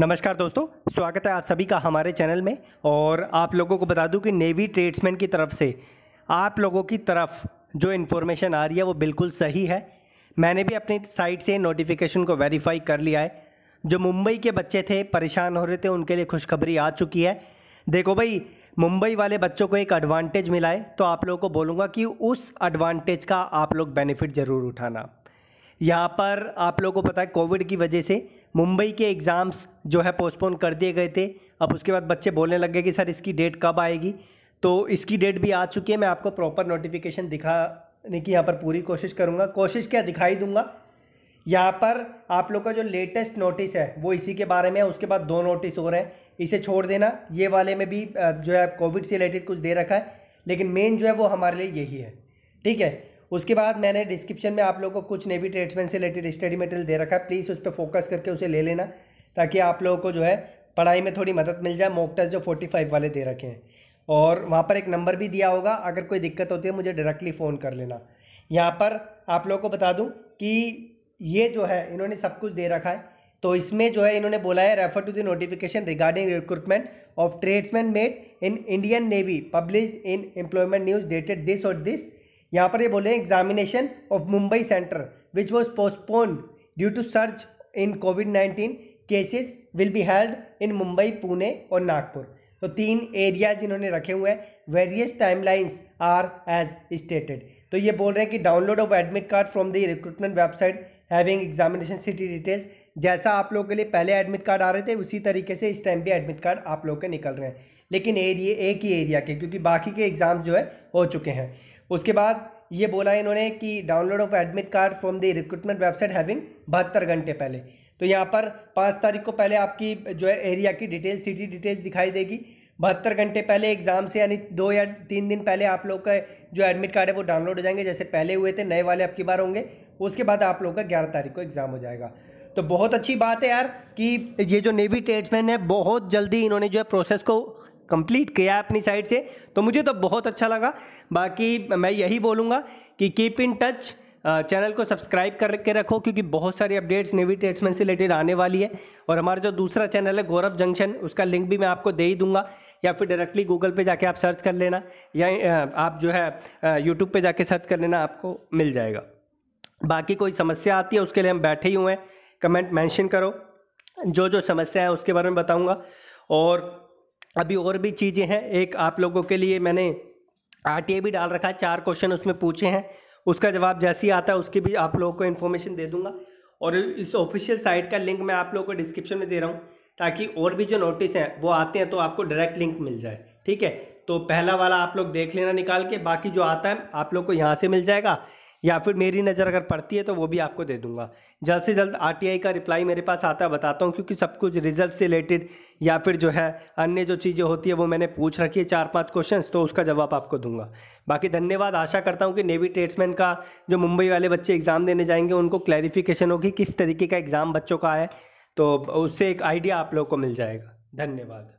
नमस्कार दोस्तों स्वागत है आप सभी का हमारे चैनल में और आप लोगों को बता दूं कि नेवी ट्रेड्समैन की तरफ से आप लोगों की तरफ जो इन्फॉर्मेशन आ रही है वो बिल्कुल सही है मैंने भी अपनी साइट से नोटिफिकेशन को वेरीफाई कर लिया है जो मुंबई के बच्चे थे परेशान हो रहे थे उनके लिए खुशखबरी आ चुकी है देखो भाई मुंबई वाले बच्चों को एक एडवांटेज मिला है तो आप लोगों को बोलूँगा कि उस एडवांटेज का आप लोग बेनिफिट ज़रूर उठाना यहाँ पर आप लोगों को पता है कोविड की वजह से मुंबई के एग्ज़ाम्स जो है पोस्टपोन कर दिए गए थे अब उसके बाद बच्चे बोलने लग गए कि सर इसकी डेट कब आएगी तो इसकी डेट भी आ चुकी है मैं आपको प्रॉपर नोटिफिकेशन दिखाने की यहाँ पर पूरी कोशिश करूँगा कोशिश क्या दिखाई दूँगा यहाँ पर आप लोग का जो लेटेस्ट नोटिस है वो इसी के बारे में है उसके बाद दो नोटिस हो रहे हैं इसे छोड़ देना ये वाले में भी जो है कोविड से रिलेटेड कुछ दे रखा है लेकिन मेन जो है वो हमारे लिए यही है ठीक है उसके बाद मैंने डिस्क्रिप्शन में आप लोगों को कुछ नेवी ट्रेड्समैन से रिलेटेड स्टडी मटेरियल दे रखा है प्लीज़ उस पर फोकस करके उसे ले लेना ताकि आप लोगों को जो है पढ़ाई में थोड़ी मदद मिल जाए मोक टेस्ट जो फोर्टी फाइव वाले दे रखे हैं और वहाँ पर एक नंबर भी दिया होगा अगर कोई दिक्कत होती है मुझे डायरेक्टली फ़ोन कर लेना यहाँ पर आप लोगों को बता दूँ कि ये जो है इन्होंने सब कुछ दे रखा है तो इसमें जो है इन्होंने बोला है refer to the notification regarding recruitment of tradesman made in Indian navy published in employment news dated this और दिस यहाँ पर ये बोले examination of Mumbai centre which was postpone due to surge in COVID nineteen cases will be held in Mumbai Pune और नागपुर तो तीन areas इन्होंने रखे हुए हैं various timelines are as stated तो ये बोल रहे हैं कि download of admit card from the recruitment website having examination city details जैसा आप लोगों के लिए पहले एडमिट कार्ड आ रहे थे उसी तरीके से इस टाइम भी एडमिट कार्ड आप लोग के निकल रहे हैं लेकिन एरिए एक ही एरिया के क्योंकि बाकी के एग्ज़ाम जो है हो चुके हैं उसके बाद ये बोला इन्होंने कि download of admit card from the recruitment website having बहत्तर घंटे पहले तो यहाँ पर पाँच तारीख को पहले आपकी जो है एरिया की डिटेल सिटी डिटेल्स दिखाई देगी बहत्तर घंटे पहले एग्ज़ाम से यानी दो या तीन दिन पहले आप लोग का जो एडमिट कार्ड है वो डाउनलोड हो जाएंगे जैसे पहले हुए थे नए वाले आपकी बार होंगे उसके बाद आप लोग का ग्यारह तारीख को एग्ज़ाम हो जाएगा तो बहुत अच्छी बात है यार कि ये जो नेवी ट्रेड्समैन है बहुत जल्दी इन्होंने जो है प्रोसेस को कंप्लीट किया अपनी साइड से तो मुझे तो बहुत अच्छा लगा बाकी मैं यही बोलूँगा कि कीप इन टच चैनल को सब्सक्राइब करके रखो क्योंकि बहुत सारी अपडेट्स नेवी ट्रेड्समैन से रिलेटेड आने वाली है और हमारा जो दूसरा चैनल है गौरव जंक्शन उसका लिंक भी मैं आपको दे ही दूंगा या फिर डायरेक्टली गूगल पे जाके आप सर्च कर लेना या आप जो है यूट्यूब पे जाके सर्च कर लेना आपको मिल जाएगा बाकी कोई समस्या आती है उसके लिए हम बैठे ही हुए हैं कमेंट मैंशन करो जो जो समस्या है उसके बारे में बताऊँगा और अभी और भी चीज़ें हैं एक आप लोगों के लिए मैंने आर भी डाल रखा है चार क्वेश्चन उसमें पूछे हैं उसका जवाब जैसे ही आता है उसकी भी आप लोगों को इन्फॉर्मेशन दे दूंगा और इस ऑफिशियल साइट का लिंक मैं आप लोगों को डिस्क्रिप्शन में दे रहा हूँ ताकि और भी जो नोटिस हैं वो आते हैं तो आपको डायरेक्ट लिंक मिल जाए ठीक है तो पहला वाला आप लोग देख लेना निकाल के बाकी जो आता है आप लोग को यहाँ से मिल जाएगा या फिर मेरी नज़र अगर पड़ती है तो वो भी आपको दे दूंगा जल्द से जल्द आरटीआई का रिप्लाई मेरे पास आता है बताता हूँ क्योंकि सब कुछ रिजल्ट से रिलेटेड या फिर जो है अन्य जो चीज़ें होती है वो मैंने पूछ रखी है चार पाँच क्वेश्चन तो उसका जवाब आपको दूंगा बाकी धन्यवाद आशा करता हूँ कि नेवी ट्रेड्समैन का जो मुंबई वाले बच्चे एग्ज़ाम देने जाएंगे उनको क्लैरिफिकेशन होगी किस तरीके का एग्ज़ाम बच्चों का है तो उससे एक आइडिया आप लोग को मिल जाएगा धन्यवाद